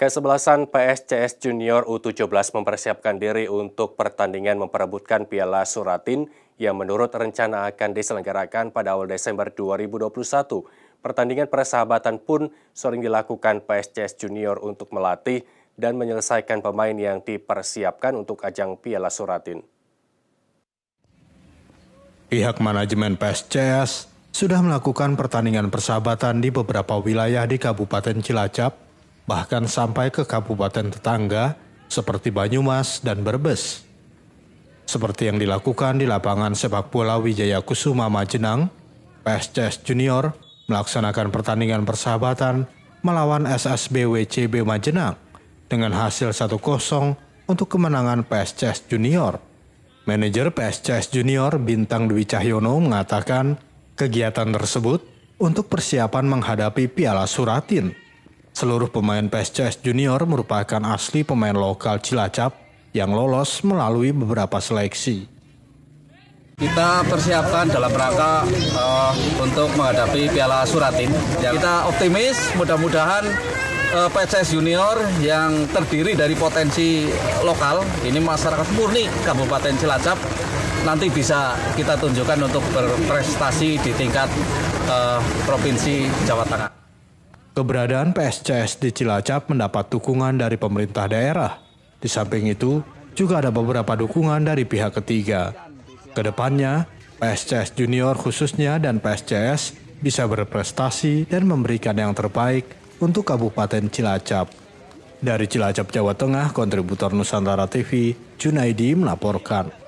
Kesebelasan PSCS Junior U17 mempersiapkan diri untuk pertandingan memperebutkan Piala Suratin yang menurut rencana akan diselenggarakan pada awal Desember 2021. Pertandingan persahabatan pun sering dilakukan PSCS Junior untuk melatih dan menyelesaikan pemain yang dipersiapkan untuk ajang Piala Suratin. Pihak manajemen PSCS sudah melakukan pertandingan persahabatan di beberapa wilayah di Kabupaten Cilacap bahkan sampai ke kabupaten tetangga seperti Banyumas dan Brebes. Seperti yang dilakukan di lapangan sepak bola Wijaya Kusuma Majenang, PSCS Junior melaksanakan pertandingan persahabatan melawan SSBWCB Majenang dengan hasil 1-0 untuk kemenangan PSCS Junior. Manajer PSCS Junior Bintang Dwi Cahyono mengatakan kegiatan tersebut untuk persiapan menghadapi Piala Suratin Seluruh pemain PSCS Junior merupakan asli pemain lokal Cilacap yang lolos melalui beberapa seleksi kita persiapkan dalam rangka uh, untuk menghadapi Piala Suratin. Yang kita optimis mudah-mudahan uh, eh, PCS Junior yang terdiri dari potensi lokal, ini masyarakat murni Kabupaten Cilacap, nanti bisa kita tunjukkan untuk berprestasi di tingkat uh, Provinsi Jawa Tengah. Keberadaan PSCS di Cilacap mendapat dukungan dari pemerintah daerah. Di samping itu, juga ada beberapa dukungan dari pihak ketiga. Kedepannya, PSCS junior khususnya dan PSCS bisa berprestasi dan memberikan yang terbaik untuk Kabupaten Cilacap. Dari Cilacap, Jawa Tengah, kontributor Nusantara TV, Junaidi melaporkan.